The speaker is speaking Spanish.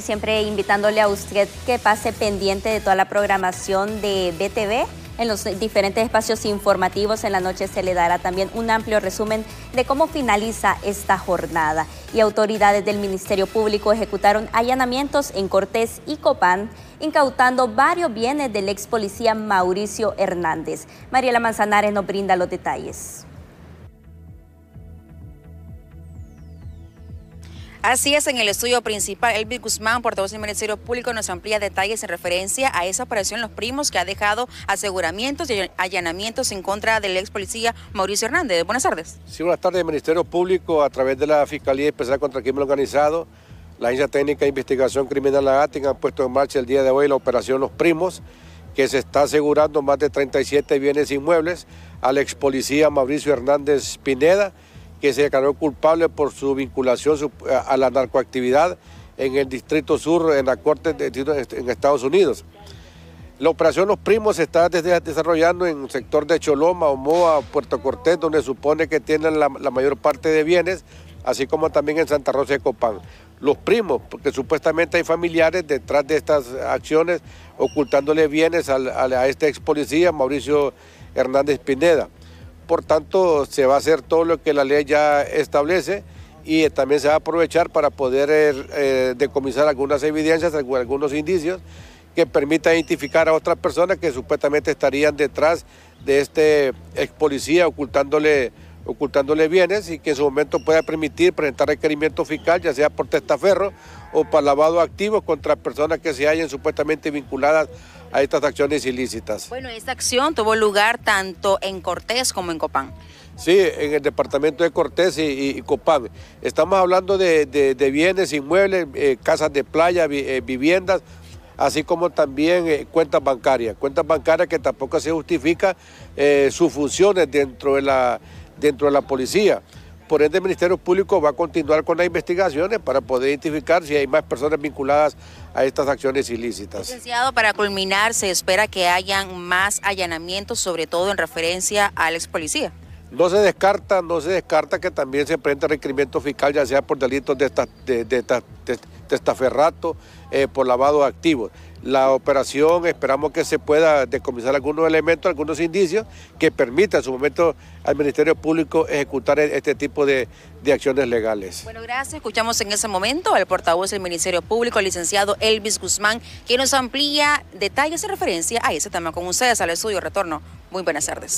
Siempre invitándole a usted que pase pendiente de toda la programación de BTV. En los diferentes espacios informativos en la noche se le dará también un amplio resumen de cómo finaliza esta jornada. Y autoridades del Ministerio Público ejecutaron allanamientos en Cortés y Copán, incautando varios bienes del ex policía Mauricio Hernández. Mariela Manzanares nos brinda los detalles. Así es, en el estudio principal, Elvis Guzmán, portavoz del Ministerio Público, nos amplía detalles en referencia a esa operación Los Primos que ha dejado aseguramientos y allanamientos en contra del ex policía Mauricio Hernández. Buenas tardes. Sí, buenas tardes. El Ministerio Público, a través de la Fiscalía Especial contra el Crimen Organizado, la Agencia Técnica de Investigación Criminal, la ha ha puesto en marcha el día de hoy la operación Los Primos, que se está asegurando más de 37 bienes inmuebles al ex policía Mauricio Hernández Pineda que se declaró culpable por su vinculación a la narcoactividad en el Distrito Sur, en la Corte en Estados Unidos. La operación Los Primos se está desarrollando en el sector de Choloma, Omoa, Puerto Cortés, donde supone que tienen la, mayor parte de bienes, así como también en Santa Rosa de Copán. Los primos, porque supuestamente hay familiares detrás de estas acciones, ocultándole bienes a este ex policía, Mauricio Hernández Pineda. Por tanto, se va a hacer todo lo que la ley ya establece y eh, también se va a aprovechar para poder eh, eh, decomisar algunas evidencias, algunos indicios que permitan identificar a otras personas que supuestamente estarían detrás de este ex policía ocultándole ocultándole bienes y que en su momento pueda permitir presentar requerimiento fiscal, ya sea por testaferro o para lavado activo contra personas que se hayan supuestamente vinculadas a estas acciones ilícitas. Bueno, esta acción tuvo lugar tanto en Cortés como en Copán. Sí, en el departamento de Cortés y, Copán. Estamos hablando de, bienes, inmuebles, eh, casas de playa, eh, viviendas, así como también eh, cuentas bancarias. Cuentas bancarias que tampoco se justifica sus funciones dentro de la dentro de la policía. Por ende, el Ministerio Público va a continuar con las investigaciones para poder identificar si hay más personas vinculadas a estas acciones ilícitas. Licenciado, para culminar, se espera que hayan más allanamientos, sobre todo en referencia al ex policía. No se descarta, no se descarta que también se prenda requerimiento fiscal, ya sea por delitos de estas, testaferrato eh, por lavado de activos. La operación esperamos que se pueda decomisar algunos elementos, algunos indicios que permita en su momento al Ministerio Público ejecutar e-, este tipo de, de acciones legales. Bueno, gracias. Escuchamos en ese momento al portavoz del Ministerio Público, el licenciado Elvis Guzmán, quien nos amplía detalles y referencia a ese tema con ustedes al estudio. Retorno. Muy buenas tardes.